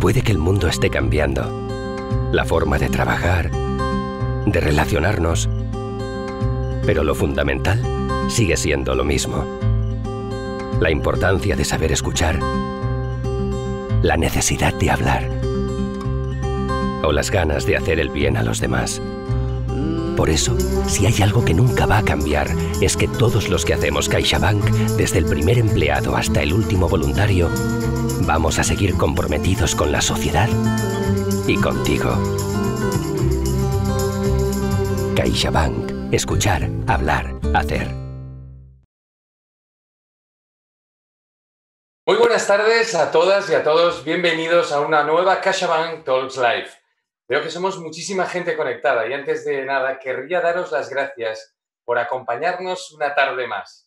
Puede que el mundo esté cambiando. La forma de trabajar, de relacionarnos. Pero lo fundamental sigue siendo lo mismo. La importancia de saber escuchar. La necesidad de hablar. O las ganas de hacer el bien a los demás. Por eso, si hay algo que nunca va a cambiar, es que todos los que hacemos CaixaBank, desde el primer empleado hasta el último voluntario, Vamos a seguir comprometidos con la sociedad y contigo. CaixaBank. Escuchar, hablar, hacer. Muy buenas tardes a todas y a todos. Bienvenidos a una nueva CaixaBank Talks Live. Veo que somos muchísima gente conectada y antes de nada querría daros las gracias por acompañarnos una tarde más.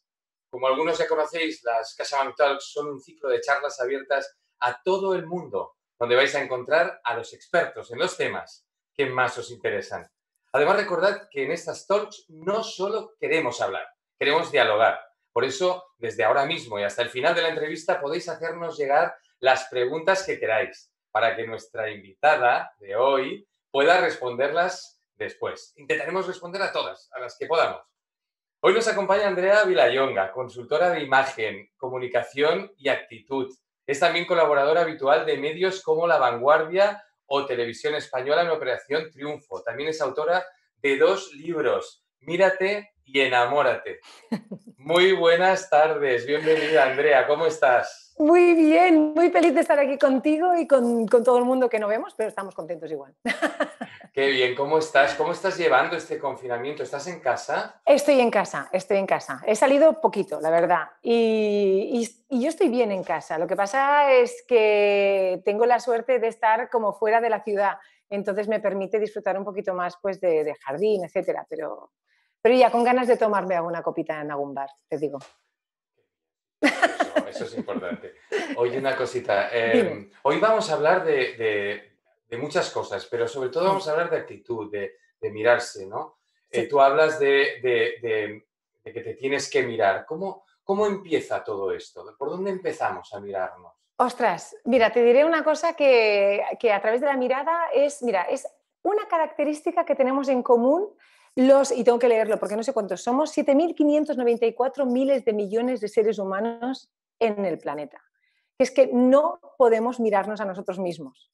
Como algunos ya conocéis, las Casablanca Talks son un ciclo de charlas abiertas a todo el mundo, donde vais a encontrar a los expertos en los temas que más os interesan. Además, recordad que en estas talks no solo queremos hablar, queremos dialogar. Por eso, desde ahora mismo y hasta el final de la entrevista podéis hacernos llegar las preguntas que queráis para que nuestra invitada de hoy pueda responderlas después. Intentaremos responder a todas, a las que podamos. Hoy nos acompaña Andrea Vilayonga, consultora de imagen, comunicación y actitud. Es también colaboradora habitual de medios como La Vanguardia o Televisión Española en Operación Triunfo. También es autora de dos libros, Mírate y Enamórate. Muy buenas tardes, bienvenida Andrea, ¿cómo estás? Muy bien, muy feliz de estar aquí contigo y con, con todo el mundo que no vemos, pero estamos contentos igual. Qué bien, ¿cómo estás? ¿Cómo estás llevando este confinamiento? ¿Estás en casa? Estoy en casa, estoy en casa. He salido poquito, la verdad. Y, yo estoy bien en casa. Lo que pasa es que tengo la suerte de estar como fuera de la ciudad. Entonces me permite disfrutar un poquito más pues, de, jardín, etcétera. Pero, pero ya con ganas de tomarme alguna copita en algún bar, te digo. Eso, es importante. Oye, una cosita. Em, hoy vamos a hablar de de muchas cosas, pero sobre todo vamos a hablar de actitud, de, mirarse, ¿no? Eh, tú hablas de, que te tienes que mirar. ¿Cómo, empieza todo esto? ¿Por dónde empezamos a mirarnos? Ostras, mira, te diré una cosa que, que a través de la mirada es, mira, es una característica que tenemos en común los, y tengo que leerlo porque no sé cuántos somos, 7.594 miles de millones de seres humanos en el planeta. Es que no podemos mirarnos a nosotros mismos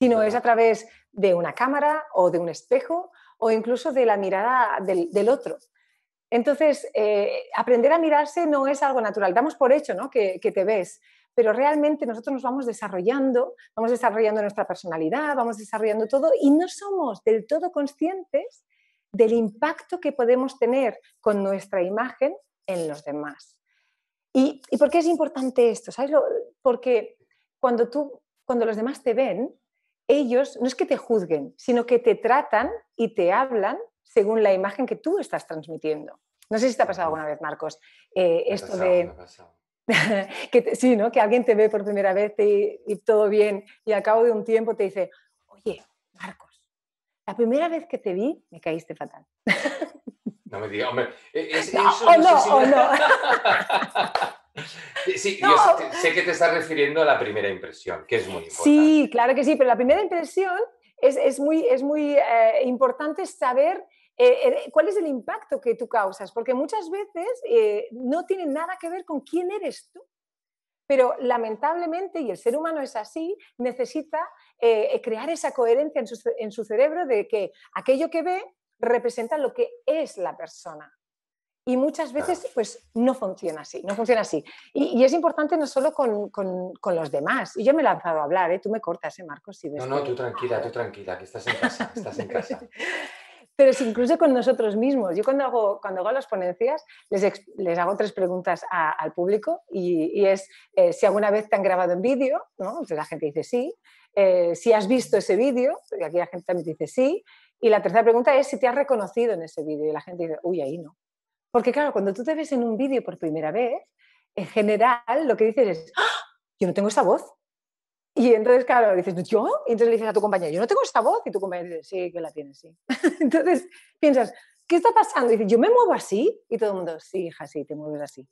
sino es a través de una cámara o de un espejo o incluso de la mirada del, otro. Entonces, eh, aprender a mirarse no es algo natural. Damos por hecho ¿no? que, te ves, pero realmente nosotros nos vamos desarrollando, vamos desarrollando nuestra personalidad, vamos desarrollando todo y no somos del todo conscientes del impacto que podemos tener con nuestra imagen en los demás. ¿Y, y por qué es importante esto? ¿Sabes? porque cuando, tú, cuando los demás te ven, ellos no es que te juzguen, sino que te tratan y te hablan según la imagen que tú estás transmitiendo. No sé si te ha pasado alguna vez, Marcos, eh, esto de... que sí, ¿no? Que alguien te ve por primera vez y todo bien y al cabo de un tiempo te dice, oye, Marcos, la primera vez que te vi me caíste fatal. No me digas, hombre, e, ¿es, no, no. Sí, sé que te estás refiriendo a la primera impresión, que es muy importante. Sí, claro que sí, pero la primera impresión es, muy, eh, importante saber eh, eh, cuál es el impacto que tú causas, porque muchas veces no tiene nada que ver con quién eres tú. Pero lamentablemente, y el ser humano es así, necesita crear esa coherencia en su cerebro de que aquello que ve representa lo que es la persona. Y muchas veces pues no funciona así, no funciona así. Y, es importante no solo con, con, con, los demás. Y yo me he lanzado a hablar, ¿eh? tú me cortas, ¿eh, Marcos? Si no, no, tú tranquila, tú tranquila, que estás en casa, estás en casa. pero es incluso con nosotros mismos. Yo cuando hago, cuando hago las ponencias les, les hago tres preguntas al público y, y es eh, si alguna vez te han grabado en vídeo, ¿no? Entonces la gente dice sí, eh, si has visto ese vídeo, y aquí la gente también dice sí, y la tercera pregunta es si te has reconocido en ese vídeo y la gente dice, uy, ahí no. Porque claro, cuando tú te ves en un vídeo por primera vez, en general lo que dices es, ¡Ah! yo no tengo esa voz. Y entonces, claro, dices, ¿yo? Y entonces le dices a tu compañero, yo no tengo esta voz. Y tu compañero dice, sí, que la tienes, sí. entonces piensas, ¿qué está pasando? Y dices, yo me muevo así. Y todo el mundo, sí, hija, sí, te mueves así.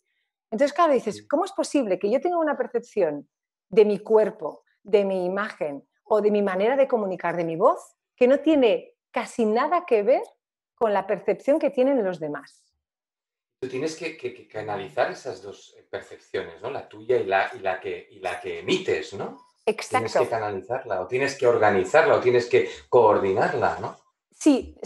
Entonces, claro, dices, ¿cómo es posible que yo tenga una percepción de mi cuerpo, de mi imagen o de mi manera de comunicar, de mi voz, que no tiene casi nada que ver con la percepción que tienen los demás? tú tienes que, canalizar esas dos eh, percepciones, ¿no? La tuya y la, que, emites, ¿no? Exacto. Tienes que canalizarla, o tienes que organizarla, o tienes que coordinarla, ¿no? Sí,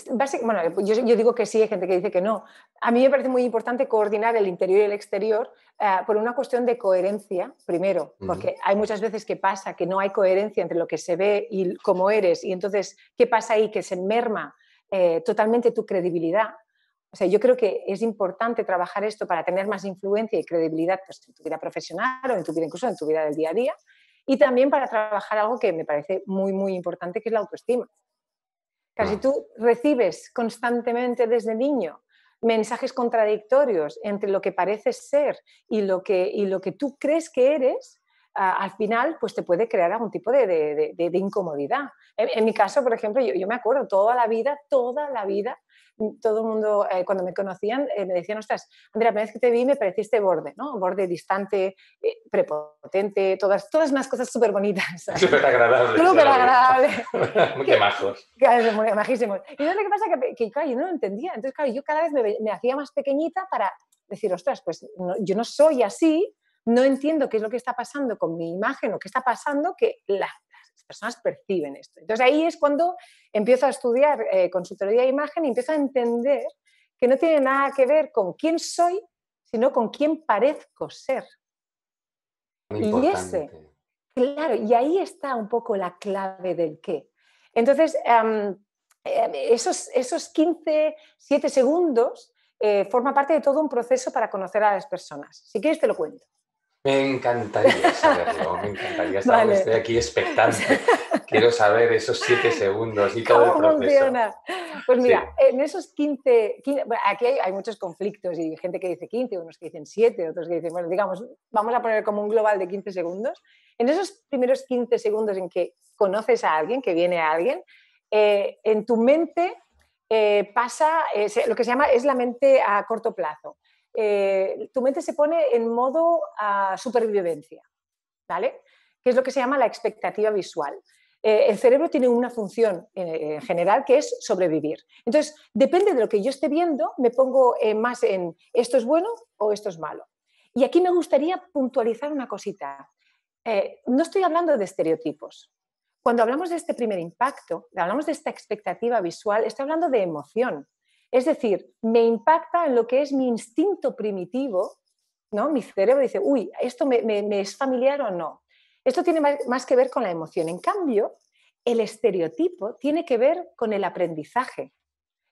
bueno, yo, digo que sí, hay gente que dice que no. A mí me parece muy importante coordinar el interior y el exterior eh, por una cuestión de coherencia, primero, porque hay muchas veces que pasa que no hay coherencia entre lo que se ve y cómo eres, y entonces, ¿qué pasa ahí? Que se merma eh, totalmente tu credibilidad o sea, yo creo que es importante trabajar esto para tener más influencia y credibilidad pues, en tu vida profesional o en tu vida, incluso en tu vida del día a día, y también para trabajar algo que me parece muy, muy importante, que es la autoestima. Casi tú recibes constantemente desde niño mensajes contradictorios entre lo que pareces ser y lo que, y lo que tú crees que eres, al final pues te puede crear algún tipo de, de, incomodidad. En, mi caso, por ejemplo, yo, me acuerdo toda la vida, toda la vida todo el mundo, eh, cuando me conocían, eh, me decían, ostras, Andrea, la primera vez que te vi me pareciste borde, ¿no? Borde distante, eh, prepotente, todas, todas unas cosas súper bonitas. Súper agradable. Súper agradable. Muy majos. majísimos. Y entonces lo que pasa que, que yo no lo entendía. Entonces, claro, yo cada vez me, hacía más pequeñita para decir, ostras, pues yo no soy así, no entiendo qué es lo que está pasando con mi imagen o qué está pasando, que la, personas perciben esto. Entonces ahí es cuando empiezo a estudiar eh, su teoría de imagen y empiezo a entender que no tiene nada que ver con quién soy, sino con quién parezco ser. y ese, claro, y ahí está un poco la clave del qué. Entonces, em, esos, esos 15, 7 segundos eh, forma parte de todo un proceso para conocer a las personas. Si quieres, te lo cuento. Me encantaría saberlo, me encantaría estar aquí expectante. Quiero saber esos siete segundos y todo el proceso. Pues mira, en esos 15, aquí hay, muchos conflictos y gente que dice 15, unos que dicen 7, otros que dicen, bueno, digamos, vamos a poner como un global de 15 segundos. En esos primeros 15 segundos en que conoces a alguien, que viene a alguien, eh, en tu mente eh, pasa eh, lo que se llama es la mente a corto plazo. Eh, tu mente se pone en modo a ah, supervivencia, ¿vale? Que es lo que se llama la expectativa visual. Eh, el cerebro tiene una función eh, general que es sobrevivir. Entonces, depende de lo que yo esté viendo, me pongo más en esto es bueno o esto es malo. Y aquí me gustaría puntualizar una cosita. no estoy hablando de estereotipos, cuando hablamos de este primer impacto, hablamos de esta expectativa visual, estoy hablando de emoción. Es decir, me impacta en lo que es mi instinto primitivo, ¿no? Mi cerebro dice, uy, ¿esto me, es familiar o no? Esto tiene más, que ver con la emoción. En cambio, el estereotipo tiene que ver con el aprendizaje.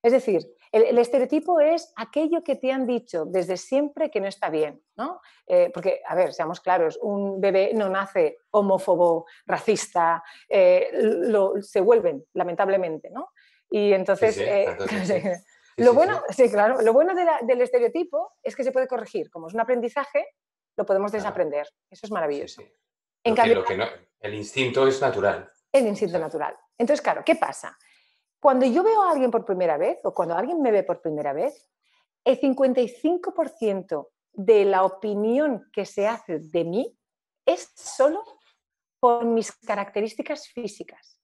Es decir, el, estereotipo es aquello que te han dicho desde siempre que no está bien, ¿no? Eh, porque, a ver, seamos claros, un bebé no nace homófobo, racista, eh, se vuelven, lamentablemente, ¿no? Y entonces, eh, lo bueno, sí. claro, lo bueno del estereotipo es que se puede corregir. Como es un aprendizaje, lo podemos desaprender. eso es maravilloso. En cambio, que no, el instinto es natural. El instinto natural. Entonces, claro, ¿qué pasa? Cuando yo veo a alguien por primera vez o cuando alguien me ve por primera vez, el 55% de la opinión que se hace de mí es solo por mis características físicas.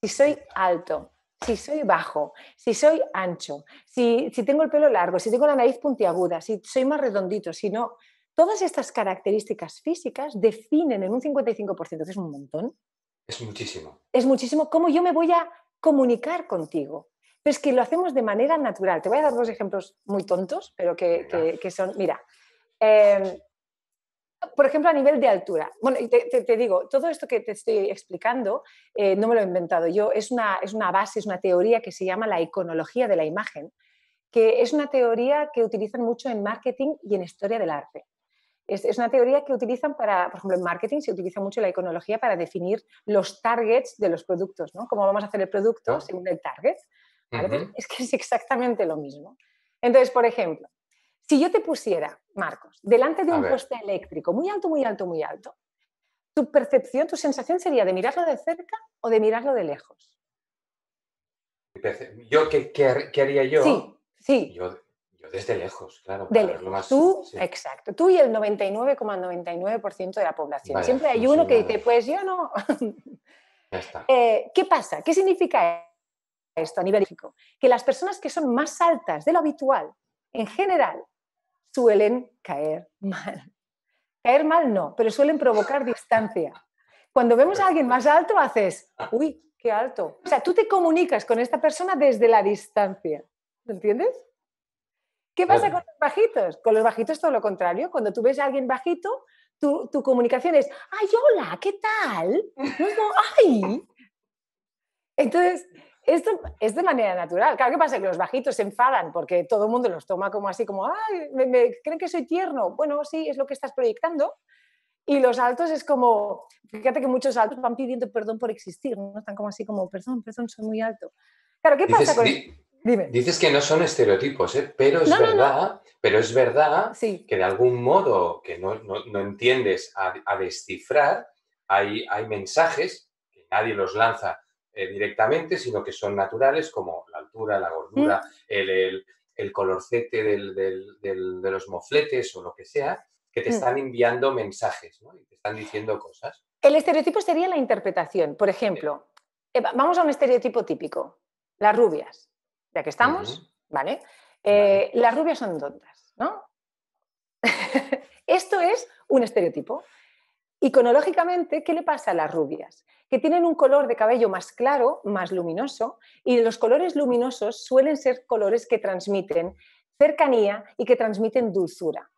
Si soy alto, si soy bajo, si soy ancho, si, tengo el pelo largo, si tengo la nariz puntiaguda, si soy más redondito, si no. Todas estas características físicas definen en un 55%, que es un montón. Es muchísimo. Es muchísimo cómo yo me voy a comunicar contigo. Pero es que lo hacemos de manera natural. Te voy a dar dos ejemplos muy tontos, pero que, son, mira, em, por ejemplo, a nivel de altura. Bueno, te, digo, todo esto que te estoy explicando eh, no me lo he inventado yo, es una, es una base, es una teoría que se llama la iconología de la imagen, que es una teoría que utilizan mucho en marketing y en historia del arte. Es, una teoría que utilizan para, por ejemplo, en marketing se utiliza mucho la iconología para definir los targets de los productos, ¿no? Cómo vamos a hacer el producto según el target. Es que es exactamente lo mismo. Entonces, por ejemplo, si yo te pusiera, Marcos, delante de un poste eléctrico, muy alto, muy alto, muy alto, ¿tu percepción, tu sensación sería de mirarlo de cerca o de mirarlo de lejos? ¿Yo qué, haría yo? Sí, sí. Yo, desde lejos, claro. De lejos. tú, exacto. Tú y el 99,99% de la población. Siempre hay pues uno que dice, pues yo no. Eh, ¿Qué pasa? ¿Qué significa esto a nivel físico? Que las personas que son más altas de lo habitual, en general, suelen caer mal. Caer mal no, pero suelen provocar distancia. Cuando vemos a alguien más alto, haces, uy, qué alto. O sea, tú te comunicas con esta persona desde la distancia. ¿Me entiendes? ¿Qué pasa con los bajitos? Con los bajitos todo lo contrario. Cuando tú ves a alguien bajito, tu, tu comunicación es, ay, hola, ¿qué tal? No, no, ay. Entonces, esto es de manera natural. Claro, ¿qué pasa? Que los bajitos se enfadan porque todo el mundo los toma como así, como, ay, me, creen que soy tierno. Bueno, sí, es lo que estás proyectando. Y los altos es como, fíjate que muchos altos van pidiendo perdón por existir, ¿no? Están como así como, perdón, perdón, soy muy alto. Claro, ¿qué pasa con... Dices que no son estereotipos, ¿eh? pero es verdad, pero es verdad que de algún modo que no, entiendes a, descifrar, hay, hay mensajes que nadie los lanza eh, directamente, sino que son naturales como la altura, la gordura, el, colorcete de los mofletes o lo que sea, que te mm. están enviando mensajes ¿no? y te están diciendo cosas. El estereotipo sería la interpretación. Por ejemplo, eh, vamos a un estereotipo típico, las rubias, ya que estamos, eh, vale. Las rubias son tontas, ¿no? Esto es un estereotipo. Iconológicamente, ¿qué le pasa a las rubias? Que tienen un color de cabello más claro, más luminoso, y los colores luminosos suelen ser colores que transmiten cercanía y que transmiten dulzura.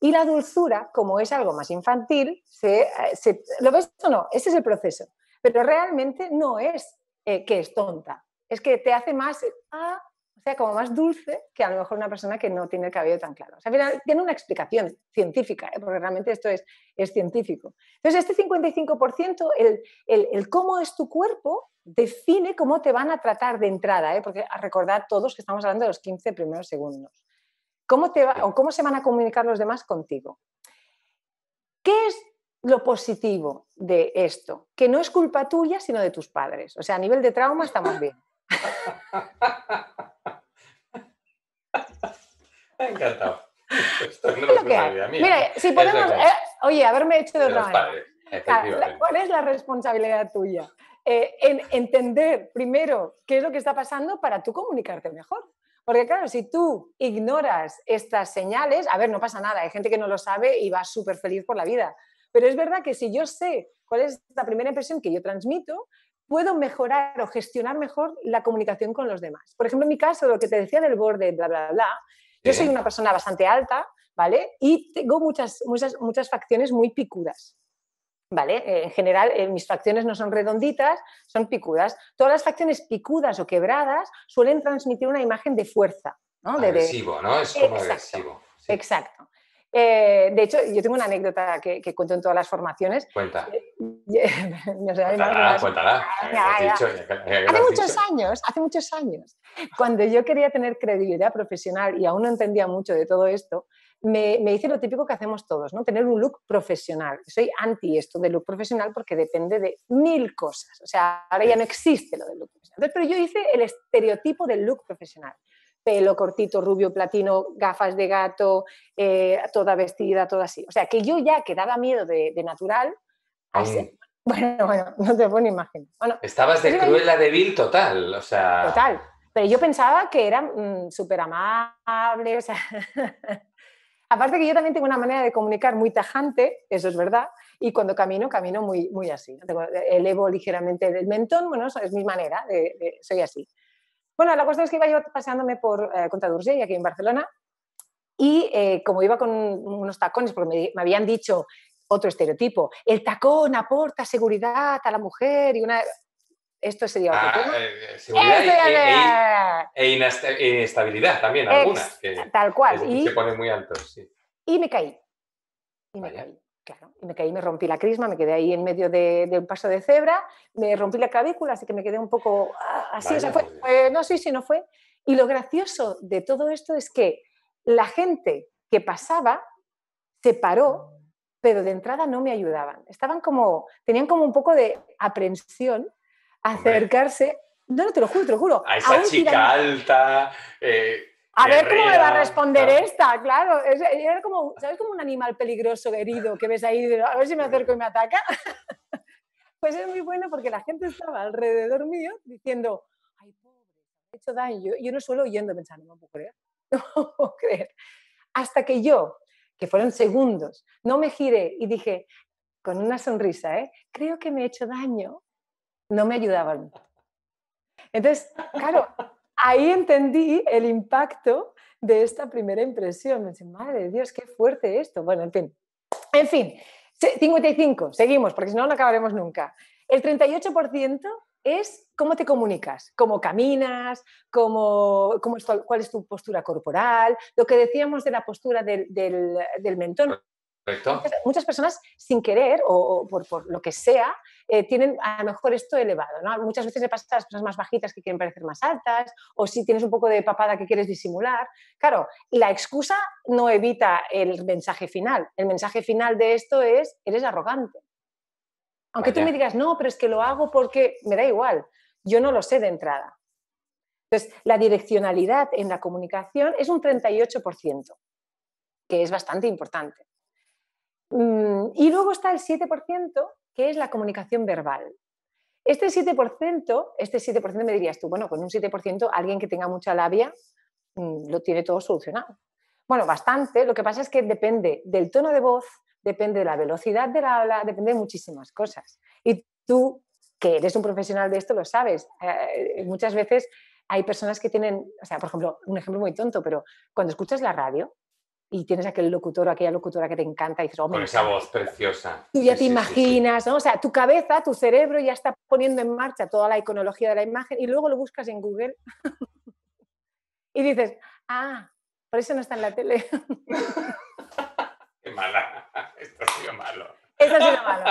Y la dulzura, como es algo más infantil, eh, ¿lo ves o no? Ese es el proceso. Pero realmente no es eh, que es tonta, es que te hace más, ah, sea como más dulce que a lo mejor una persona que no tiene el cabello tan claro. O sea, al final tiene una explicación científica, ¿eh? porque realmente esto es, es científico. Entonces, este 55%, el, cómo es tu cuerpo, define cómo te van a tratar de entrada, ¿eh? porque recordad todos que estamos hablando de los 15 primeros segundos. ¿Cómo, te va, o ¿Cómo se van a comunicar los demás contigo? ¿Qué es lo positivo de esto? Que no es culpa tuya, sino de tus padres. O sea, a nivel de trauma estamos bien. Encantado. Esto es lo que Mira, si podemos. Eh, oye, haberme hecho de, otra manera. ¿Cuál es la responsabilidad tuya? Eh, en entender primero qué es lo que está pasando para tú comunicarte mejor. Porque claro, si tú ignoras estas señales, a ver, no pasa nada, hay gente que no lo sabe y va súper feliz por la vida. Pero es verdad que si yo sé cuál es la primera impresión que yo transmito, puedo mejorar o gestionar mejor la comunicación con los demás. Por ejemplo, en mi caso, lo que te decía del borde, bla, bla, bla, yo soy una persona bastante alta, ¿vale? Y tengo muchas, muchas, muchas facciones muy picudas. ¿Vale? Eh, en general, eh, mis facciones no son redonditas, son picudas. Todas las facciones picudas o quebradas suelen transmitir una imagen de fuerza. ¿no? agresivo, ¿no? Es eh, como agresivo. Exacto. Eh, de hecho, yo tengo una anécdota que, cuento en todas las formaciones. Cuenta. cuéntala, cuéntala. hace muchos años, hace muchos años, cuando yo quería tener credibilidad profesional y aún no entendía mucho de todo esto, me, hice lo típico que hacemos todos, ¿no? Tener un look profesional. Soy anti esto de look profesional porque depende de mil cosas. O sea, ahora ya no existe lo del look profesional. pero yo hice el estereotipo del look profesional pelo cortito, rubio, platino, gafas de gato, eh, toda vestida, toda así. O sea, que yo ya quedaba miedo de, natural. Mm. bueno, bueno, no te puedo imagen Estabas de cruela débil total, o Total, pero yo pensaba que era mm, súper amable, Aparte que yo también tengo una manera de comunicar muy tajante, eso es verdad, y cuando camino, camino muy, muy así. Eh, elevo ligeramente el mentón, bueno, es mi manera, de, soy así. Bueno, la cuestión es que iba yo paseándome por eh, Durce y aquí en Barcelona y eh, como iba con unos tacones, porque me, habían dicho otro estereotipo, el tacón aporta seguridad a la mujer y una... Esto sería otro ah, eh, eh, seguridad e, e, e, e, inestabilidad también, algunas. que, tal cual. y, se ponen muy alto, sí. Y me caí. Y me caí. Claro, y me caí, me rompí la crisma, me quedé ahí en medio de, un paso de cebra, me rompí la clavícula, así que me quedé un poco ah, así. fue, no sé si no fue. Y lo gracioso de todo esto es que la gente que pasaba se paró, pero de entrada no me ayudaban. Estaban como, tenían como un poco de aprensión acercarse. No, te lo juro, te lo juro. A esa chica alta. Eh, a ver cómo me va a responder esta, claro. Es, era como, ¿sabes? Como un animal peligroso, herido, que ves ahí, a ver si me acerco y me ataca. Pues es muy bueno porque la gente estaba alrededor mío diciendo, ay, pobre, he hecho daño. Yo, yo no suelo oyendo pensando, no puedo creer, no puedo creer. Hasta que yo, que fueron segundos, no me giré y dije, con una sonrisa, ¿eh? creo que me he hecho daño. No me ayudaban. Entonces, claro, ahí entendí el impacto de esta primera impresión. Me madre Dios, qué fuerte esto. Bueno, en fin. En fin, 55, seguimos, porque si no, no acabaremos nunca. El 38% es cómo te comunicas, cómo caminas, cómo, cómo cuál es tu postura corporal, lo que decíamos de la postura del, mentón. Muchas, personas sin querer o, por, lo que sea eh, tienen a lo mejor esto elevado. Muchas veces le pasa a las personas más bajitas que quieren parecer más altas o si tienes un poco de papada que quieres disimular. Claro, la excusa no evita el mensaje final. El mensaje final de esto es, eres arrogante. Aunque tú me digas, no, pero es que lo hago porque me da igual. Yo no lo sé de entrada. Entonces, la direccionalidad en la comunicación es un 38%, que es bastante importante. Mm, y luego está el 7%, ¿Qué es la comunicación verbal. Este 7%, este 7% me dirías tú, bueno, con un 7% alguien que tenga mucha labia mm, lo tiene todo solucionado. Bueno, bastante, lo que pasa es que depende del tono de voz, depende de la velocidad de la habla, depende de muchísimas cosas. Y tú, que eres un profesional de esto, lo sabes. Eh, muchas veces hay personas que tienen, o sea, por ejemplo, un ejemplo muy tonto, pero cuando escuchas la radio, y tienes aquel locutor o aquella locutora que te encanta y dices, Con esa voz preciosa. Tú ya te imaginas, O sea, tu cabeza, tu cerebro ya está poniendo en marcha toda la iconología de la imagen y luego lo buscas en Google y dices, ah, por eso no está en la tele. Qué mala, esto ha sido malo. Eso ha sido malo.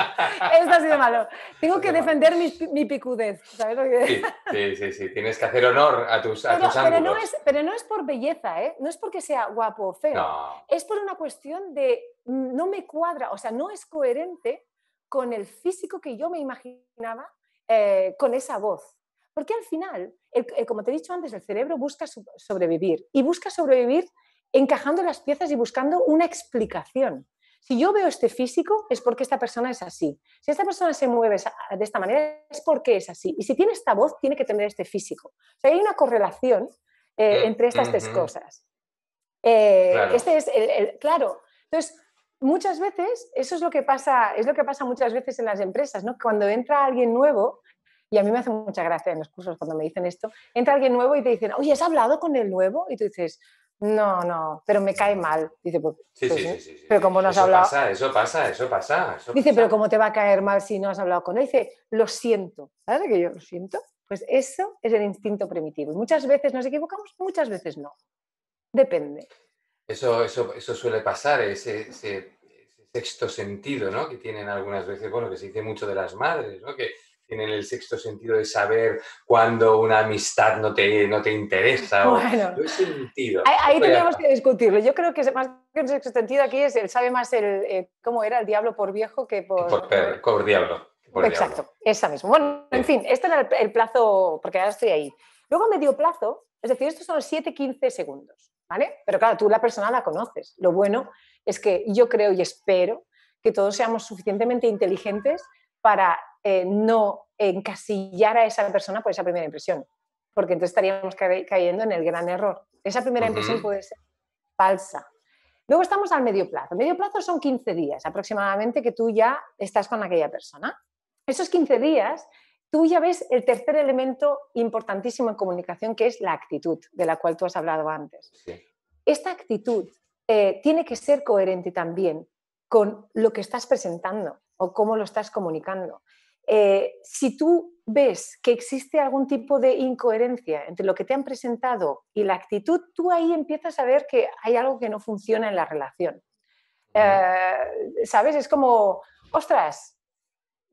Esto ha sido malo. Tengo que defender mi, picudez. ¿sabes lo que... sí, sí, sí, sí, Tienes que hacer honor a tus, pero, a tus pero no es, pero no es por belleza, ¿eh? No es porque sea guapo o feo. No. Es por una cuestión de mm, no me cuadra, o sea, no es coherente con el físico que yo me imaginaba eh, con esa voz. Porque al final, eh, como te he dicho antes, el cerebro busca sobrevivir y busca sobrevivir encajando las piezas y buscando una explicación. Si yo veo este físico, es porque esta persona es así. Si esta persona se mueve de esta manera, es porque es así. Y si tiene esta voz, tiene que tener este físico. O hay una correlación eh, mm, entre estas tres cosas. Eh, este es el, claro. Entonces, muchas veces, eso es lo que pasa, es lo que pasa muchas veces en las empresas, ¿no? Cuando entra alguien nuevo, y a mí me hace mucha gracia en los cursos cuando me dicen esto, entra alguien nuevo y te dicen, oye, ¿has hablado con el nuevo? Y tú dices, no, no, pero me cae mal. Dice, pues, pues Pero como no has eso Pasa, eso pasa, eso pasa, Dice, pero ¿cómo te va a caer mal si no has hablado con él? Dice, lo siento. ¿Sabes que yo lo siento? Pues eso es el instinto primitivo. muchas veces nos equivocamos, muchas veces no. Depende. Eso, eso, suele pasar, ese, sexto sentido, ¿no? Que tienen algunas veces, bueno, que se dice mucho de las madres, ¿no? en el sexto sentido de saber cuándo una amistad no te, no te interesa. Bueno, o, sentido. Ahí, que discutirlo. Yo creo que más que un sexto sentido aquí es, el, sabe más el, eh, cómo era el diablo por viejo que por... Por, diablo. Exacto, esa misma. Bueno, en fin, este era el, plazo, porque ahora estoy ahí. Luego, medio plazo, es decir, estos son 7-15 segundos, ¿vale? Pero claro, tú la persona la conoces. Lo bueno es que yo creo y espero que todos seamos suficientemente inteligentes para eh, no encasillar a esa persona por pues, esa primera impresión, porque entonces estaríamos cayendo en el gran error. Esa primera impresión puede ser falsa. Luego estamos al medio plazo. medio plazo son 15 días aproximadamente que tú ya estás con aquella persona. Esos 15 días tú ya ves el tercer elemento importantísimo en comunicación, que es la actitud, de la cual tú has hablado antes. Esta actitud eh, tiene que ser coherente también con lo que estás presentando o cómo lo estás comunicando. Eh, si tú ves que existe algún tipo de incoherencia entre lo que te han presentado y la actitud, tú ahí empiezas a ver que hay algo que no funciona en la relación. Eh, ¿Sabes? Es como, ostras,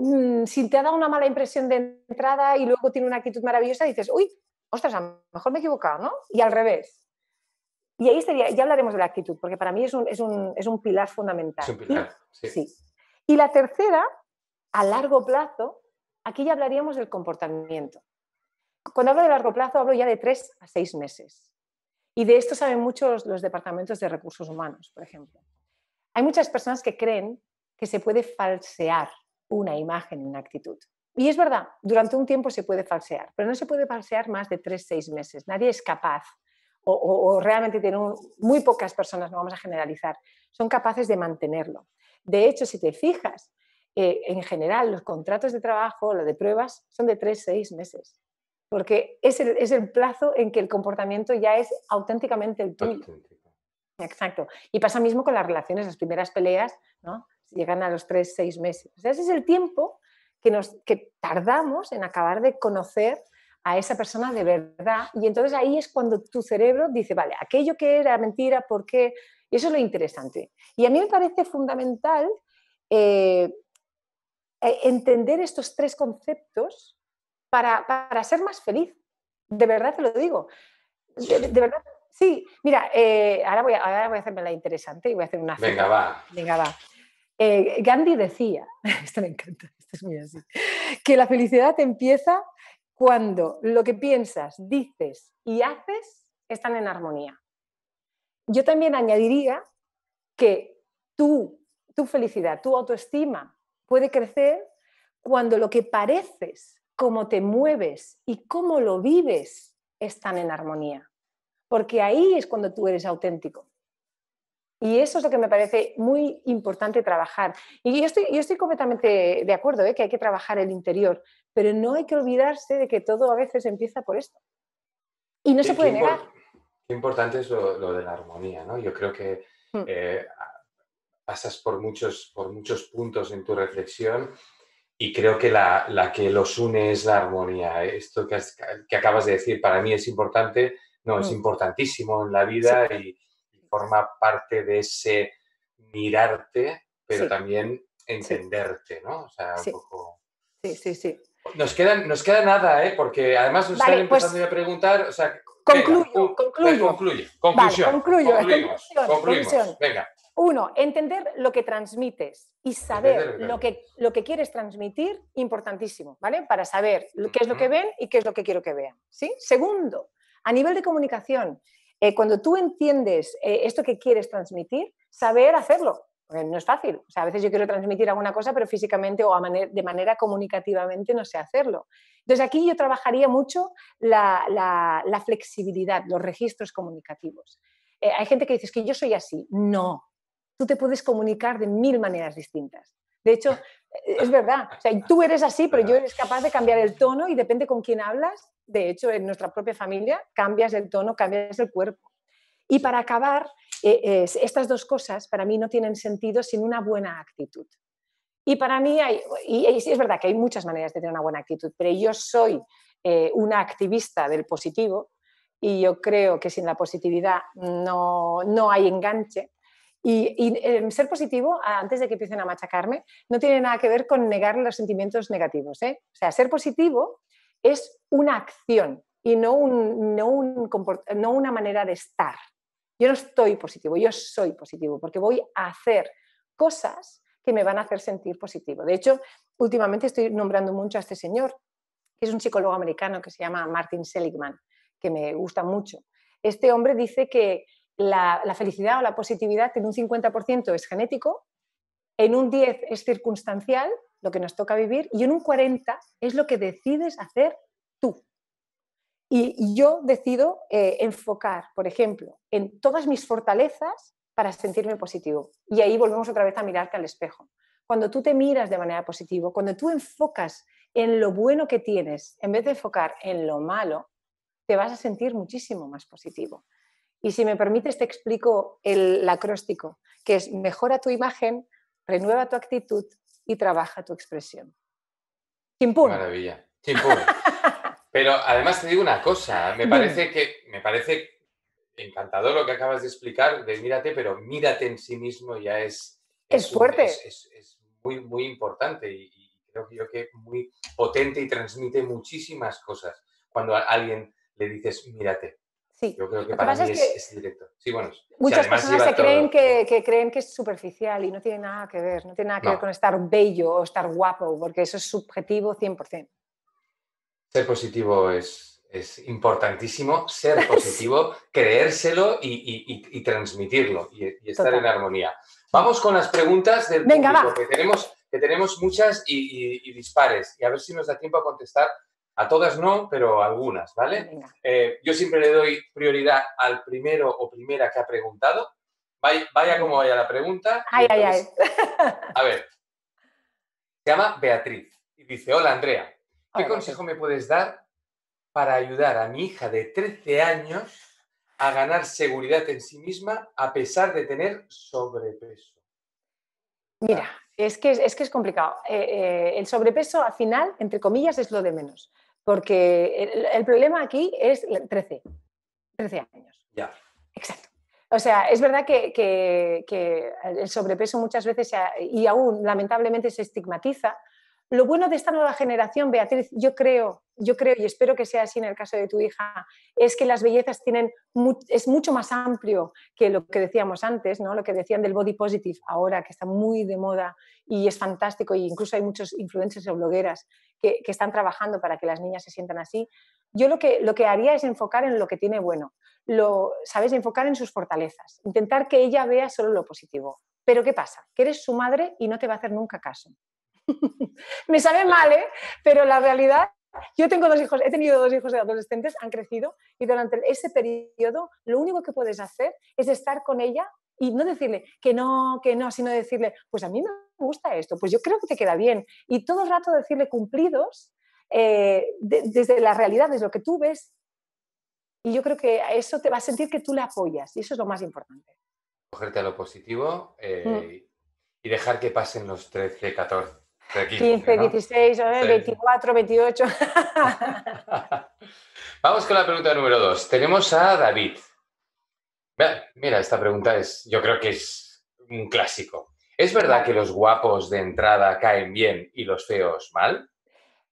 mm, si te ha dado una mala impresión de entrada y luego tiene una actitud maravillosa, dices, uy, ostras, a lo mejor me he equivocado, ¿no? Y al revés. Y ahí sería, ya hablaremos de la actitud, porque para mí es un, es un, es un pilar fundamental. Es un pilar, sí. Y la tercera a largo plazo, aquí ya hablaríamos del comportamiento. Cuando hablo de largo plazo, hablo ya de tres a seis meses. Y de esto saben muchos los departamentos de recursos humanos, por ejemplo. Hay muchas personas que creen que se puede falsear una imagen, una actitud. Y es verdad, durante un tiempo se puede falsear, pero no se puede falsear más de tres, seis meses. Nadie es capaz, o, realmente tiene muy pocas personas, no vamos a generalizar, son capaces de mantenerlo. De hecho, si te fijas, eh, en general los contratos de trabajo, los de pruebas, son de tres, seis meses, porque es el, es el plazo en que el comportamiento ya es auténticamente el tuyo. Exacto. Y pasa mismo con las relaciones, las primeras peleas, ¿no? Llegan a los tres, seis meses. ese es el tiempo que, nos, que tardamos en acabar de conocer a esa persona de verdad. Y entonces ahí es cuando tu cerebro dice, vale, aquello que era mentira, ¿por qué? eso es lo interesante. Y a mí me parece fundamental eh, eh, entender estos tres conceptos para, ser más feliz. De verdad te lo digo. De, verdad, sí. Mira, eh, ahora, voy a, hacerme la interesante y voy a hacer una... Venga, va. Venga, va. Eh, Gandhi decía, esto me encanta, esto es muy así, que la felicidad empieza cuando lo que piensas, dices y haces están en armonía. Yo también añadiría que tú, tu felicidad, tu autoestima, puede crecer cuando lo que pareces, cómo te mueves y cómo lo vives están en armonía. Porque ahí es cuando tú eres auténtico. Y eso es lo que me parece muy importante trabajar. Y yo estoy, completamente de acuerdo, ¿eh? que hay que trabajar el interior, pero no hay que olvidarse de que todo a veces empieza por esto. Y no se puede negar. qué importante es lo, de la armonía, ¿no? Yo creo que hmm. eh, pasas por muchos, por muchos puntos en tu reflexión y creo que la, la que los une es la armonía. Esto que, que, acabas de decir para mí es importante, no, es mm. importantísimo en la vida y, forma parte de ese mirarte, pero también entenderte, ¿no? O sea, un poco... Sí, sí, sí. Nos, nos queda nada, ¿eh? Porque además nos están pues empezando a preguntar, o sea, Concluyo, concluyo. Pues, concluyo. Conclusión. concluyo, concluimos, concluimos. Venga. Uno, entender lo que transmites y saber lo que, lo que quieres transmitir, importantísimo, ¿vale? Para saber mm, qué es lo que ven y qué es lo que quiero que vean, ¿sí? Segundo, a nivel de comunicación, eh, cuando tú entiendes eh, esto que quieres transmitir, saber hacerlo, porque no es fácil. O sea, a veces yo quiero transmitir alguna cosa, pero físicamente o de manera comunicativamente no sé hacerlo. Entonces aquí yo trabajaría mucho la, flexibilidad, los registros comunicativos. Eh, hay gente que dice, que yo soy así. No, tú te puedes comunicar de mil maneras distintas. De hecho, eh, es verdad. tú eres así, pero yo eres capaz de cambiar el tono y depende con quién hablas. De hecho, en nuestra propia familia cambias el tono, cambias el cuerpo. Y para acabar, eh, estas dos cosas para mí no tienen sentido sin una buena actitud. Y para mí, es verdad que hay muchas maneras de tener una buena actitud, pero yo soy eh, una activista del positivo y yo creo que sin la positividad no, no hay enganche. Y, em, ser positivo, antes de que empiecen a machacarme, no tiene nada que ver con negar los sentimientos negativos. ¿eh? O sea, ser positivo es una acción y no, un, no, un no una manera de estar. Yo no estoy positivo, yo soy positivo, porque voy a hacer cosas que me van a hacer sentir positivo. De hecho, últimamente estoy nombrando mucho a este señor, que es un psicólogo americano que se llama Martin Seligman, que me gusta mucho. Este hombre dice que la, felicidad o la positividad en un 50% es genético, en un 10 es circunstancial, lo que nos toca vivir, y en un 40 es lo que decides hacer tú. Y yo decido eh, enfocar, por ejemplo, en todas mis fortalezas para sentirme positivo. Y ahí volvemos otra vez a mirarte al espejo. Cuando tú te miras de manera positiva, cuando tú enfocas en lo bueno que tienes, en vez de enfocar en lo malo, te vas a sentir muchísimo más positivo. Y si me permites, te explico el acróstico, que es mejora tu imagen, renueva tu actitud y trabaja tu expresión. Chimpún. Maravilla. Chimpún. Pero además te digo una cosa, me parece que me parece encantador lo que acabas de explicar de mírate, pero mírate en sí mismo ya es es, fuerte, es, muy muy importante y, creo que yo que muy potente y transmite muchísimas cosas cuando a alguien le dices mírate yo creo que, para mí es, directo. muchas personas se creen que, creen que es superficial y no tiene nada que ver, no tiene nada que ver con estar bello o estar guapo, porque eso es subjetivo 100%. Ser positivo es, es importantísimo, ser positivo, creérselo y, transmitirlo y, estar en armonía. Vamos con las preguntas del público, tenemos, que tenemos muchas y dispares, y a ver si nos da tiempo a contestar a todas no, pero algunas, ¿vale? Eh, yo siempre le doy prioridad al primero o primera que ha preguntado. Vaya, como vaya la pregunta. Ay, ay, ay. A ver. Se llama Beatriz y dice, hola Andrea, ¿qué consejo me puedes dar para ayudar a mi hija de 13 años a ganar seguridad en sí misma a pesar de tener sobrepeso? Mira, es que es, que es complicado. Eh, eh, el sobrepeso, al final, entre comillas, es lo de menos porque el, problema aquí es 13, 13 años. Ya. Exacto. O sea, es verdad que, que, el sobrepeso muchas veces, y aún lamentablemente se estigmatiza, lo bueno de esta nueva generación, Beatriz, yo creo, yo creo y espero que sea así en el caso de tu hija, es que las bellezas tienen es mucho más amplio que lo que decíamos antes, ¿no? Lo que decían del body positive ahora que está muy de moda y es fantástico e incluso hay muchos influencers o blogueras que, están trabajando para que las niñas se sientan así. Yo lo que, lo que haría es enfocar en lo que tiene bueno, lo, ¿sabes? Enfocar en sus fortalezas, intentar que ella vea solo lo positivo. Pero ¿qué pasa? Que eres su madre y no te va a hacer nunca caso. me sabe mal, ¿eh? Pero la realidad, yo tengo dos hijos, he tenido dos hijos de adolescentes, han crecido y durante ese periodo lo único que puedes hacer es estar con ella y no decirle que no, que no, sino decirle, pues a mí me gusta esto, pues yo creo que te queda bien. Y todo el rato decirle cumplidos eh, desde la realidad, desde lo que tú ves. Y yo creo que eso te va a sentir que tú le apoyas y eso es lo más importante. Cogerte a lo positivo eh, mm. y dejar que pasen los 13, 14 15, 16, 24, 28. Vamos con la pregunta número 2. Tenemos a David. Mira, esta pregunta es, yo creo que es un clásico. ¿Es verdad que los guapos de entrada caen bien y los feos mal?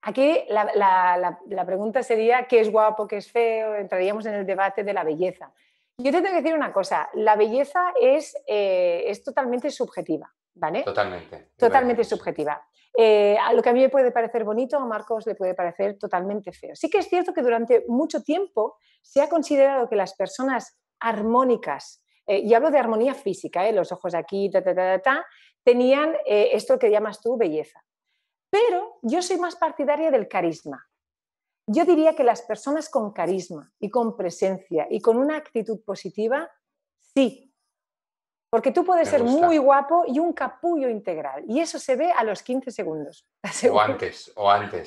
Aquí la, pregunta sería, ¿qué es guapo, qué es feo? Entraríamos en el debate de la belleza. Yo te tengo que decir una cosa, la belleza es eh, totalmente subjetiva. ¿vale? Totalmente. Totalmente subjetiva. Eh, a lo que a mí me puede parecer bonito, a Marcos le puede parecer totalmente feo. Sí que es cierto que durante mucho tiempo se ha considerado que las personas armónicas, eh, y hablo de armonía física, eh, los ojos aquí, ta, ta, ta, ta tenían esto que llamas tú belleza. Pero yo soy más partidaria del carisma. Yo diría que las personas con carisma y con presencia y con una actitud positiva, sí, porque tú puedes ser muy guapo y un capullo integral. Y eso se ve a los 15 segundos. O antes, o antes.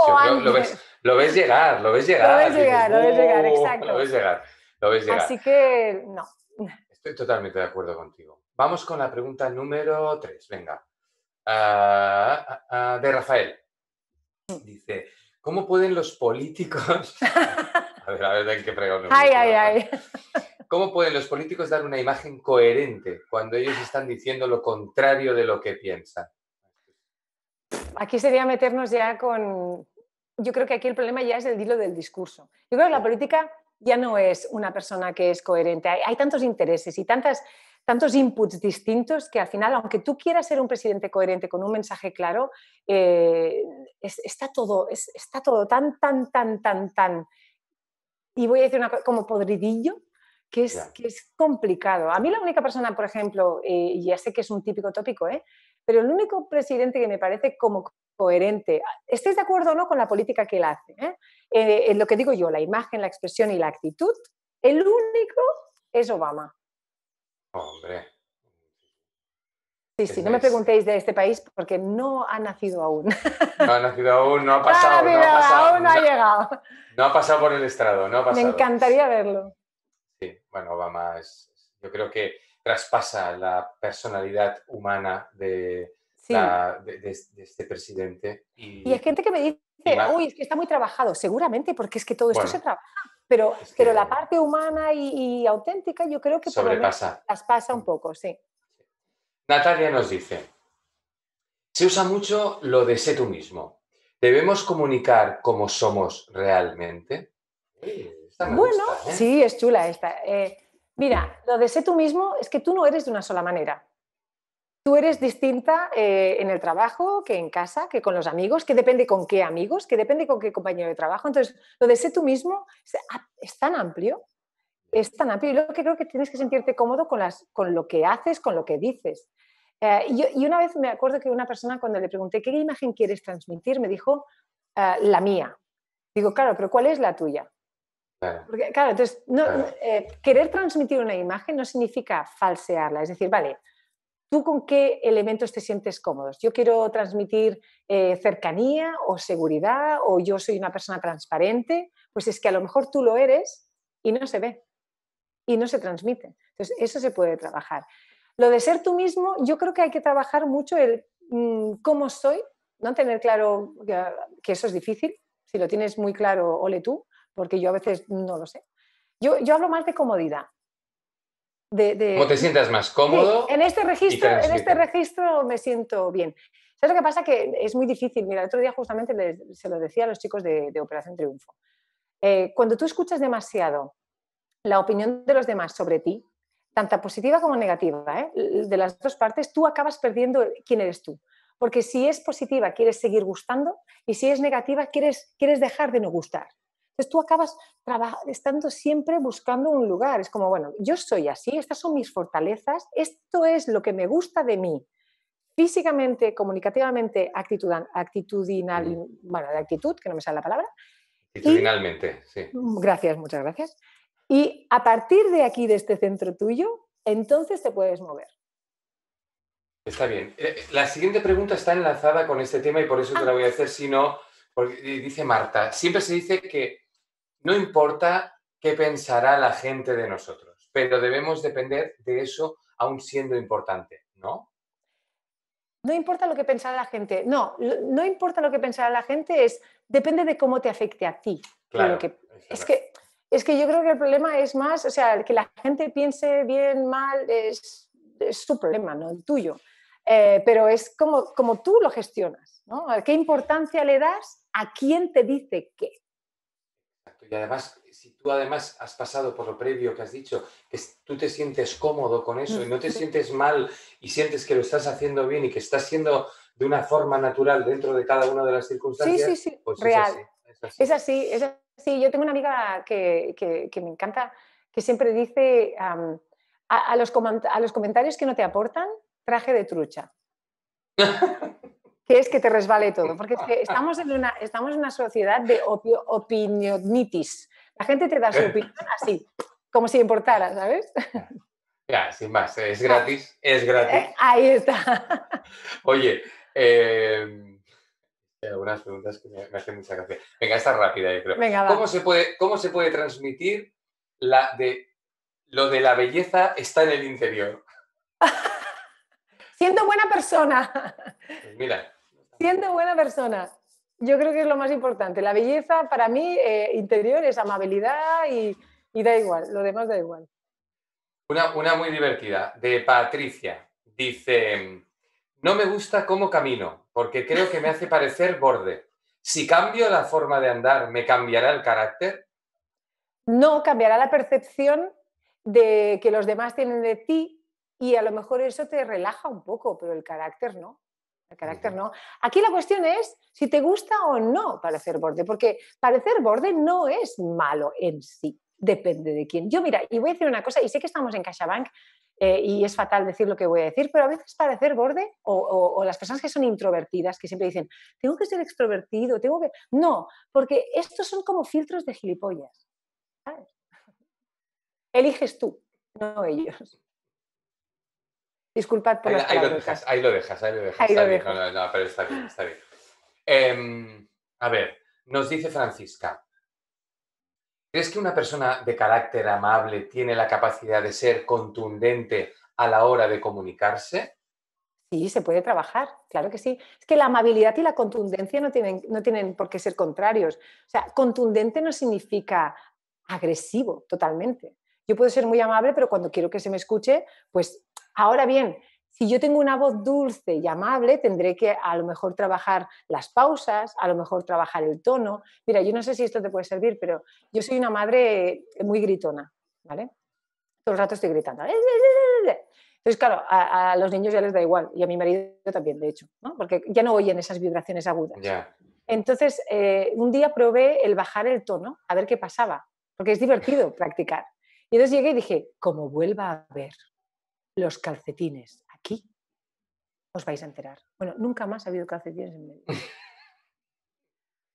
lo, ves, llegar, lo ves llegar. Lo ves llegar, lo ves llegar, oh", exacto. Lo ves llegar, Así que no. Estoy totalmente de acuerdo contigo. Vamos con la pregunta número 3, venga. Ah, ah, ah, de Rafael. Mm. Dice, ¿cómo pueden los políticos... a ver, a ver, en qué pregón. Ay, ay, ay. ¿Cómo pueden los políticos dar una imagen coherente cuando ellos están diciendo lo contrario de lo que piensan? Aquí sería meternos ya con... Yo creo que aquí el problema ya es el hilo del discurso. Yo creo que la política ya no es una persona que es coherente. Hay, tantos intereses y tantas, tantos inputs distintos que al final, aunque tú quieras ser un presidente coherente con un mensaje claro, eh, está, todo, está todo tan, tan, tan, tan, tan... Y voy a decir una cosa, como podridillo, que es, complicado. A mí la única persona, por ejemplo, eh, y ya sé que es un típico tópico, ¿eh? pero el único presidente que me parece como coherente, estéis de acuerdo o no con la política que él hace, ¿eh? en lo que digo yo, la imagen, la expresión y la actitud, el único es Obama. Hombre. Sí, sí, no me preguntéis de este país porque no ha nacido aún. No ha nacido aún, no ha pasado. No ha, pasado, aún no ha llegado. No ha pasado por el estrado, no Me encantaría verlo. Sí, bueno, Obama es, yo creo que traspasa la personalidad humana de, este presidente. Y, hay gente que me dice, uy, es que está muy trabajado, seguramente, porque es que todo esto se trabaja. Pero, la parte humana y, auténtica yo creo que sobrepasa. pasa un mm. poco, sí. Natalia nos dice, se usa mucho lo de sé tú mismo. ¿Debemos comunicar cómo somos realmente? bueno, ¿eh? sí, es chula esta. Eh, mira, lo de sé tú mismo es que tú no eres de una sola manera. Tú eres distinta eh, en el trabajo, que en casa, que con los amigos, que depende con qué amigos, que depende con qué compañero de trabajo. Entonces, lo de sé tú mismo es, ah, tan amplio, es tan amplio. Y lo que creo que tienes que sentirte cómodo con, las, con lo que haces, con lo que dices. y, una vez me acuerdo que una persona cuando le pregunté qué imagen quieres transmitir, me dijo ah, la mía. Digo, claro, pero ¿cuál es la tuya? Claro. entonces, no, eh, querer transmitir una imagen no significa falsearla, es decir, vale, ¿tú con qué elementos te sientes cómodos? Yo quiero transmitir eh, cercanía o seguridad o yo soy una persona transparente, pues es que a lo mejor tú lo eres y no se ve y no se transmite. Entonces, eso se puede trabajar. Lo de ser tú mismo, yo creo que hay que trabajar mucho el mm, cómo soy, no tener claro que, que eso es difícil, si lo tienes muy claro, ole tú, porque yo a veces no lo sé. Yo, hablo más de comodidad. De, ¿Cómo te sientas más cómodo? en, este registro, en este registro me siento bien. ¿Sabes lo que pasa? Que es muy difícil. Mira, el otro día justamente se lo decía a los chicos de, Operación Triunfo. Eh, cuando tú escuchas demasiado la opinión de los demás sobre ti, tanta positiva como negativa, ¿eh? de las dos partes, tú acabas perdiendo quién eres tú. Porque si es positiva, quieres seguir gustando y si es negativa, quieres, quieres dejar de no gustar. Entonces tú acabas estando siempre buscando un lugar. Es como, bueno, yo soy así, estas son mis fortalezas, esto es lo que me gusta de mí. Físicamente, comunicativamente, actitud, actitudinal, bueno, de actitud, que no me sale la palabra. Actitudinalmente, sí. Gracias, muchas gracias. Y a partir de aquí, de este centro tuyo, entonces te puedes mover. Está bien. Eh, eh, la siguiente pregunta está enlazada con este tema y por eso te la ah. voy a hacer, si no, dice Marta, siempre se dice que no importa qué pensará la gente de nosotros, pero debemos depender de eso aún siendo importante, ¿no? No importa lo que pensará la gente, no, no importa lo que pensará la gente, es depende de cómo te afecte a ti. Claro, es, que, es que yo creo que el problema es más, o sea, que la gente piense bien, mal, es, es su problema, no el tuyo. Eh, pero es como, como tú lo gestionas, ¿no? ¿Qué importancia le das a quién te dice qué? Y además, si tú además has pasado por lo previo que has dicho, que tú te sientes cómodo con eso y no te sientes mal y sientes que lo estás haciendo bien y que estás siendo de una forma natural dentro de cada una de las circunstancias. pues real. Es así es así. es así, Yo tengo una amiga que, me encanta, que siempre dice a, los a los comentarios que no te aportan, traje de trucha. que es que te resbale todo, porque estamos, en una, estamos en una sociedad de opinionitis. La gente te da su opinión así, como si importara, ¿sabes? Ya, sin más, es ah. gratis, es gratis. Eh, ahí está. Oye, eh, algunas preguntas que me, hacen mucha gracia. Venga, esta rápida, yo creo. ¿Cómo, se puede, ¿Cómo se puede transmitir la de, lo de la belleza está en el interior? siento buena persona. Pues mira, Siendo buena persona, yo creo que es lo más importante. La belleza para mí eh, interior es amabilidad y, da igual, lo demás da igual. Una, una muy divertida, de Patricia. Dice, no me gusta cómo camino, porque creo que me hace parecer borde. Si cambio la forma de andar, ¿me cambiará el carácter? No, cambiará la percepción de que los demás tienen de ti y a lo mejor eso te relaja un poco, pero el carácter no carácter no. Aquí la cuestión es si te gusta o no parecer borde, porque parecer borde no es malo en sí, depende de quién. Yo, mira, y voy a decir una cosa, y sé que estamos en CaixaBank eh, y es fatal decir lo que voy a decir, pero a veces parecer borde o, las personas que son introvertidas, que siempre dicen, tengo que ser extrovertido, tengo que... No, porque estos son como filtros de gilipollas. Eliges tú, no ellos. Disculpad por las ahí lo dejas, ahí lo dejas, ahí lo dejas. está bien, está bien, em, a ver, nos dice Francisca. ¿Crees que una persona de carácter amable tiene la capacidad de ser contundente a la hora de comunicarse? Sí, se puede trabajar, claro que sí. Es que la amabilidad y la contundencia no tienen, no tienen por qué ser contrarios. O sea, contundente no significa agresivo totalmente. Yo puedo ser muy amable, pero cuando quiero que se me escuche, pues Ahora bien, si yo tengo una voz dulce y amable, tendré que a lo mejor trabajar las pausas, a lo mejor trabajar el tono. Mira, yo no sé si esto te puede servir, pero yo soy una madre muy gritona, ¿vale? Todo el rato estoy gritando. Entonces, claro, a, los niños ya les da igual y a mi marido también, de hecho, ¿no? porque ya no oyen esas vibraciones agudas. Entonces, eh, un día probé el bajar el tono, a ver qué pasaba, porque es divertido practicar. Y entonces llegué y dije, como vuelva a ver los calcetines. Aquí os vais a enterar. Bueno, nunca más ha habido calcetines en medio.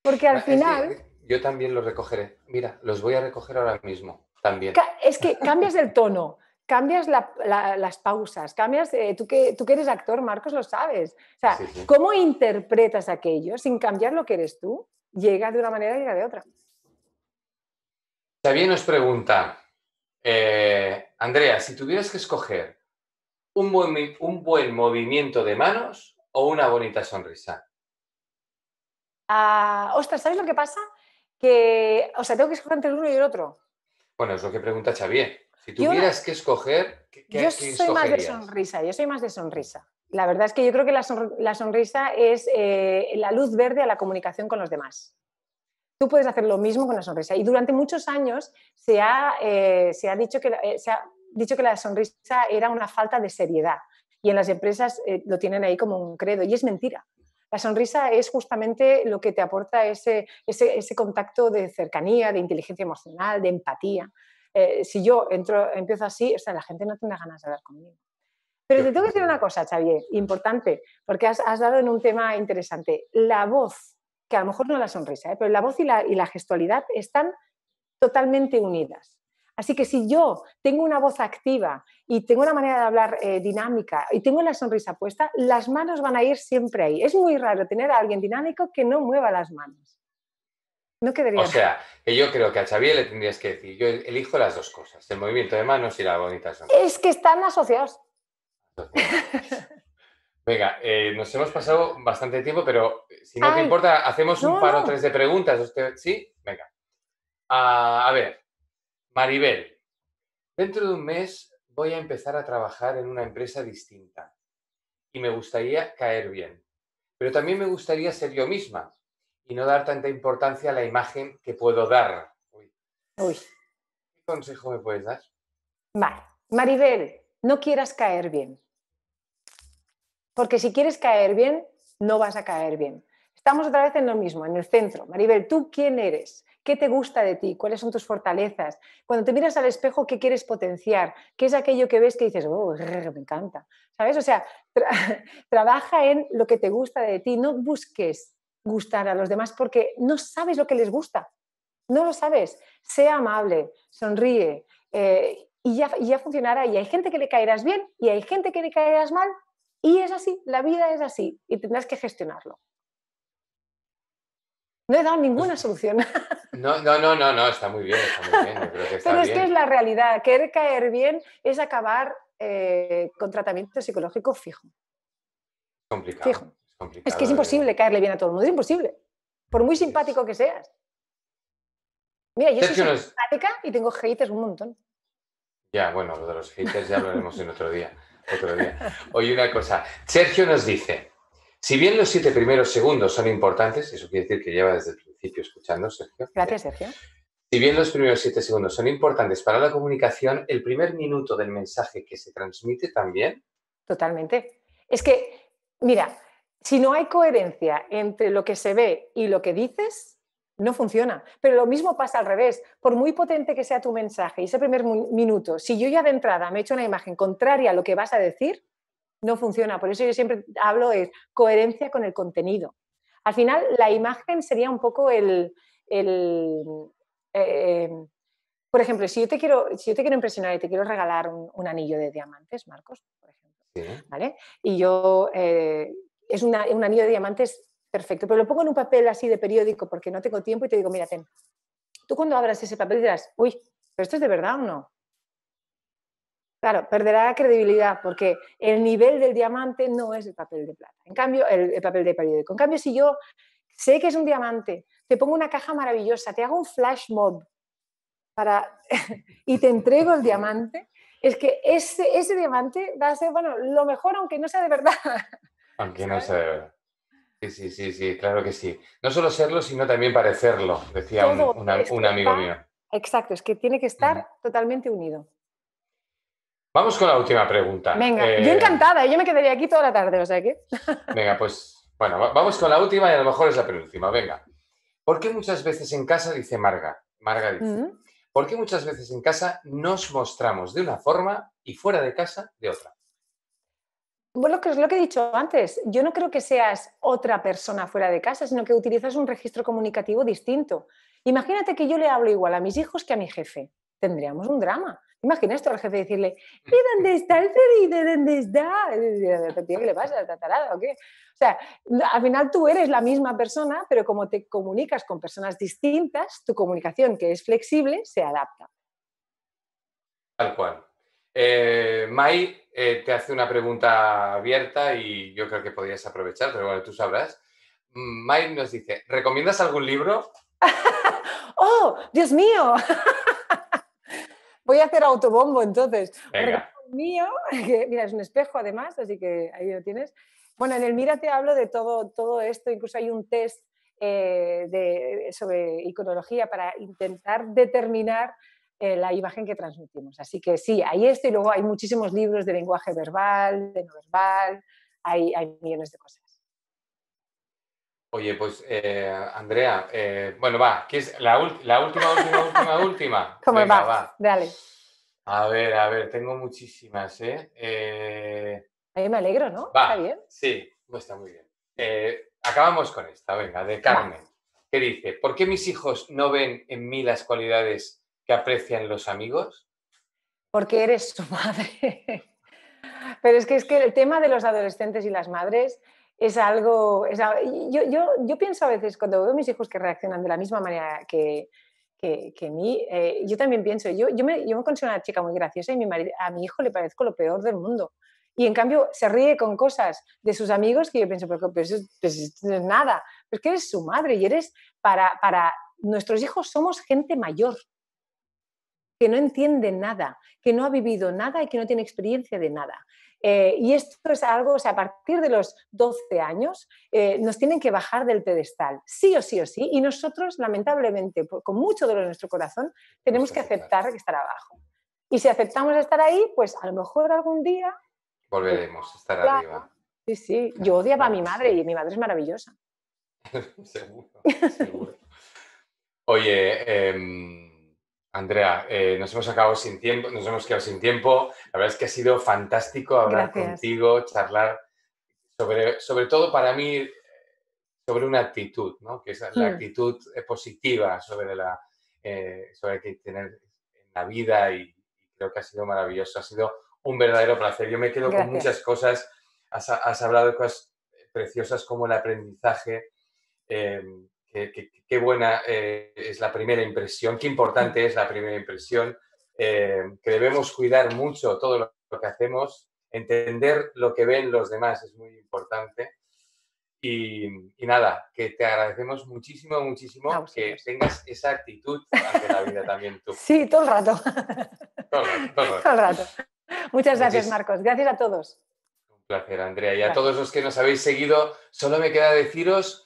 Porque al final... yo también los recogeré. Mira, los voy a recoger ahora mismo. También. Es que cambias el tono, cambias las pausas, cambias... Eh, tú, que, tú eres actor, Marcos, lo sabes. O sea, ¿cómo interpretas aquello sin cambiar lo que eres tú? Llega de una manera y llega de otra. Xavier nos pregunta, eh, Andrea, si tuvieras que escoger un buen, movimiento de manos o una bonita sonrisa? Ah, ostras, ¿sabes lo que pasa? Que, o sea, tengo que escoger entre el uno y el otro. Bueno, es lo que pregunta Xavier. Si tuvieras que escoger, Yo soy más de sonrisa, yo soy más de sonrisa. La verdad es que yo creo que la, sonrisa es eh, la luz verde a la comunicación con los demás. Tú puedes hacer lo mismo con la sonrisa. Y durante muchos años se ha, eh, se ha dicho que eh, dicho que la sonrisa era una falta de seriedad y en las empresas eh, lo tienen ahí como un credo y es mentira. La sonrisa es justamente lo que te aporta ese, contacto de cercanía, de inteligencia emocional, de empatía. Eh, si yo entro, empiezo así, o la gente no tiene ganas de hablar conmigo. Pero te tengo que decir una cosa, Xavier, importante, porque has, dado en un tema interesante. La voz, que a lo mejor no la sonrisa, eh, pero la voz y la gestualidad están totalmente unidas. Así que si yo tengo una voz activa y tengo una manera de hablar eh, dinámica y tengo la sonrisa puesta, las manos van a ir siempre ahí. Es muy raro tener a alguien dinámico que no mueva las manos. No quedaría. O sea, yo creo que a Xavier le tendrías que decir, yo elijo las dos cosas, el movimiento de manos y la bonita sonrisa. Es que están asociados. Venga, eh, nos hemos pasado bastante tiempo, pero eh, si no te importa, hacemos un par o tres de preguntas. ¿Sí? Venga. Ah, a ver, Maribel, dentro de un mes voy a empezar a trabajar en una empresa distinta y me gustaría caer bien, pero también me gustaría ser yo misma y no dar tanta importancia a la imagen que puedo dar. ¿Qué consejo me puedes dar? Maribel, no quieras caer bien, porque si quieres caer bien, no vas a caer bien. Estamos otra vez en lo mismo, en el centro. Maribel, ¿tú quién eres? ¿Qué te gusta de ti? ¿Cuáles son tus fortalezas? Cuando te miras al espejo, ¿qué quieres potenciar? ¿Qué es aquello que ves que dices, oh, me encanta? ¿Sabes? O sea, trabaja en lo que te gusta de ti. No busques gustar a los demás porque no sabes lo que les gusta. No lo sabes. Sea amable, sonríe eh, y, ya, y ya funcionará. Y hay gente que le caerás bien y hay gente que le caerás mal. Y es así, la vida es así y tendrás que gestionarlo. No he dado ninguna solución. No, no, no, no, está muy bien, está muy bien. Pero es que es la realidad. Querer caer bien es acabar eh, con tratamiento psicológico fijo. Es complicado. Es que es imposible caerle bien a todo el mundo, es imposible. Por muy simpático que seas. Mira, yo soy simpática y tengo haters un montón. Ya, bueno, lo de los haters ya hablaremos en otro día. Otro día. Oye, una cosa. Sergio nos dice, si bien los siete primeros segundos son importantes, eso quiere decir que lleva desde el principio escuchando, Sergio. Gracias, Sergio. Si bien los primeros siete segundos son importantes para la comunicación, el primer minuto del mensaje que se transmite también. Totalmente. Es que, mira, si no hay coherencia entre lo que se ve y lo que dices, no funciona. Pero lo mismo pasa al revés. Por muy potente que sea tu mensaje y ese primer minuto, si yo ya de entrada me he hecho una imagen contraria a lo que vas a decir, no funciona. Por eso yo siempre hablo es coherencia con el contenido. Al final, la imagen sería un poco el... Eh, por ejemplo, si yo, te quiero, si yo te quiero impresionar y te quiero regalar un, anillo de diamantes, Marcos, por ejemplo, ¿vale? Y yo, eh, es un anillo de diamantes perfecto, pero lo pongo en un papel así de periódico porque no tengo tiempo y te digo, mira, ten. Tú cuando abras ese papel dirás, uy, ¿pero esto es de verdad o no? Claro, perderá la credibilidad porque el nivel del diamante no es el papel de plata. En cambio, el, papel de periódico. En cambio, si yo sé que es un diamante, te pongo una caja maravillosa, te hago un flash mob para y te entrego el diamante, es que ese, ese diamante va a ser, bueno, lo mejor aunque no sea de verdad. Aunque no sea de verdad. Sí, sí, sí, sí, claro que sí. No solo serlo, sino también parecerlo, decía un, amigo mío. Exacto, es que tiene que estar totalmente unido. Vamos con la última pregunta. Venga, yo eh, encantada, ¿eh? yo me quedaría aquí toda la tarde, o sea que. Venga, pues bueno, vamos con la última y a lo mejor es la penúltima. Venga. ¿Por qué muchas veces en casa dice Marga? Marga dice, mm. ¿por qué muchas veces en casa nos mostramos de una forma y fuera de casa de otra? Bueno, que es lo que he dicho antes. Yo no creo que seas otra persona fuera de casa, sino que utilizas un registro comunicativo distinto. Imagínate que yo le hablo igual a mis hijos que a mi jefe. Tendríamos un drama. Imagina esto al jefe decirle, ¿y dónde está el de ¿Dónde está? ¿Qué le pasa? o qué? O sea, al final tú eres la misma persona, pero como te comunicas con personas distintas, tu comunicación, que es flexible, se adapta. Tal cual. May eh, Mai eh, te hace una pregunta abierta y yo creo que podrías aprovechar, pero bueno, tú sabrás. Mm, Mai nos dice, ¿recomiendas algún libro? ¡Oh, Dios mío! Voy a hacer autobombo entonces. Mío, mira, es un espejo además, así que ahí lo tienes. Bueno, en el Mira te hablo de todo, todo esto, incluso hay un test eh, de, sobre iconología para intentar determinar eh, la imagen que transmitimos. Así que sí, hay esto y luego hay muchísimos libros de lenguaje verbal, de no verbal, hay, hay millones de cosas. Oye, pues eh, Andrea, eh, bueno, va, ¿qué es la, última, última, última, última? ¿Cómo Va. Dale. A ver, a ver, tengo muchísimas, ¿eh? eh... me alegro, ¿no? Va. ¿Está bien? Sí, pues está muy bien. Eh, acabamos con esta, venga, de Carmen, que dice, ¿por qué mis hijos no ven en mí las cualidades que aprecian los amigos? Porque eres su madre. Pero es que es que el tema de los adolescentes y las madres es algo... yo, pienso a veces cuando veo a mis hijos que reaccionan de la misma manera que, que, mí, eh, yo también pienso, yo, yo, me, yo me considero una chica muy graciosa y mi a mi hijo le parezco lo peor del mundo. Y en cambio se ríe con cosas de sus amigos que yo pienso, pero, pues, es nada, pues que eres su madre y eres para, para... Nuestros hijos somos gente mayor, que no entiende nada, que no ha vivido nada y que no tiene experiencia de nada. Eh, y esto es algo, o sea, a partir de los 12 años eh, nos tienen que bajar del pedestal, sí o sí o sí, y nosotros, lamentablemente, con mucho dolor en nuestro corazón, tenemos que aceptar que estar abajo. Y si aceptamos estar ahí, pues a lo mejor algún día... Volveremos a estar arriba. Sí, sí, yo odiaba a mi madre y mi madre es maravillosa. seguro, seguro. Oye, em, Andrea, eh, nos hemos acabado sin tiempo, nos hemos quedado sin tiempo. La verdad es que ha sido fantástico hablar contigo, charlar sobre, sobre todo para mí, sobre una actitud, ¿no? Que es la hmm. actitud positiva sobre la eh, sobre que tener en la vida y, creo que ha sido maravilloso. Ha sido un verdadero placer. Yo me quedo con muchas cosas. Has, hablado de cosas preciosas como el aprendizaje. Eh, eh, qué, buena eh, es la primera impresión, qué importante es la primera impresión, eh, que debemos cuidar mucho todo lo que hacemos, entender lo que ven los demás es muy importante. Y, nada, que te agradecemos muchísimo, muchísimo que tengas esa actitud ante la vida también tú. Sí, todo el rato. Todo el rato. Muchas gracias, Marcos. Gracias a todos. Un placer, Andrea. Y a todos los que nos habéis seguido, solo me queda deciros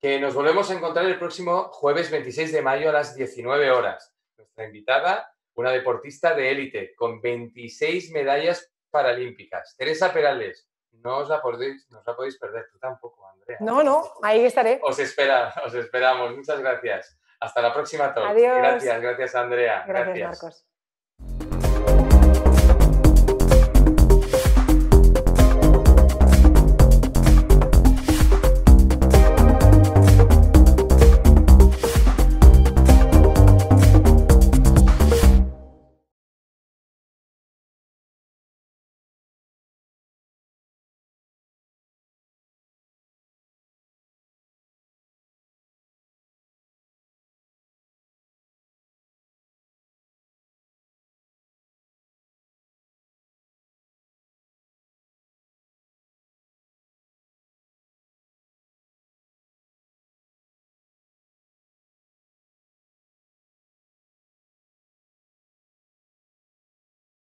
que nos volvemos a encontrar el próximo jueves 26 de mayo a las 19 horas. Nuestra invitada, una deportista de élite con 26 medallas paralímpicas, Teresa Perales. No os la podéis, no os la podéis perder, tú tampoco, Andrea. No, no, ahí estaré. Os espera, os esperamos. Muchas gracias. Hasta la próxima, todos. Gracias, gracias, Andrea. Gracias, gracias. Marcos.